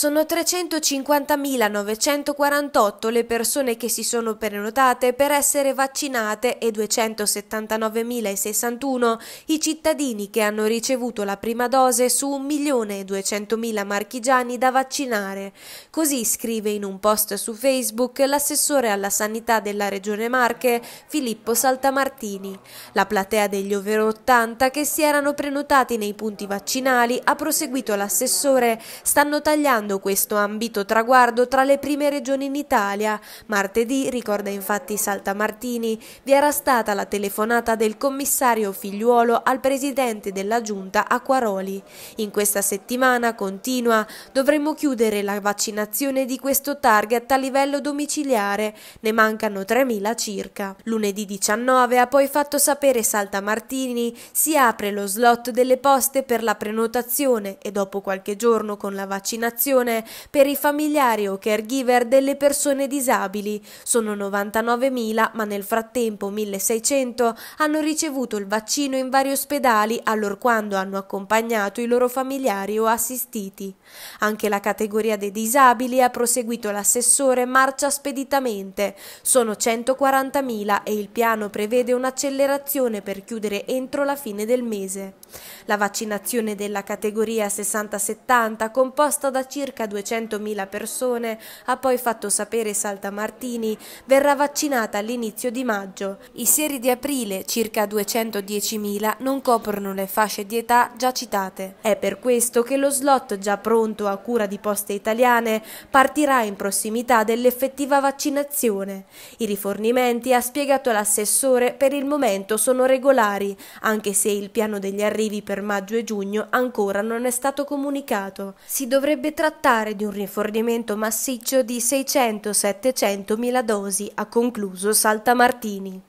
Sono 350.948 le persone che si sono prenotate per essere vaccinate e 279.061 i cittadini che hanno ricevuto la prima dose su 1.200.000 marchigiani da vaccinare. Così scrive in un post su Facebook l'assessore alla sanità della Regione Marche Filippo Saltamartini. La platea degli over 80 che si erano prenotati nei punti vaccinali, ha proseguito l'assessore, stanno tagliando raggiungendo questo ambito traguardo tra le prime regioni in Italia. Martedì, ricorda infatti Salta Martini, vi era stata la telefonata del commissario Figliuolo al presidente della giunta Acquaroli. In questa settimana continua dovremmo chiudere la vaccinazione di questo target a livello domiciliare, ne mancano 3.000 circa. Lunedì 19 ha poi fatto sapere Salta Martini si apre lo slot delle poste per la prenotazione e dopo qualche giorno con la vaccinazione formazione per i familiari o caregiver delle persone disabili. Sono 99.000, ma nel frattempo 1.600 hanno ricevuto il vaccino in vari ospedali allorquando hanno accompagnato i loro familiari o assistiti. Anche la categoria dei disabili ha proseguito l'assessore marcia speditamente. Sono 140.000 e il piano prevede un'accelerazione per chiudere entro la fine del mese. La vaccinazione della categoria 60-70, composta da circa circa 200.000 persone, ha poi fatto sapere Salta Martini, verrà vaccinata all'inizio di maggio. I seri di aprile, circa 210.000, non coprono le fasce di età già citate. È per questo che lo slot già pronto a cura di poste italiane partirà in prossimità dell'effettiva vaccinazione. I rifornimenti, ha spiegato l'assessore, per il momento sono regolari, anche se il piano degli arrivi per maggio e giugno ancora non è stato comunicato. Si dovrebbe trattare trattare di un rifornimento massiccio di 600-700 mila dosi, ha concluso Saltamartini.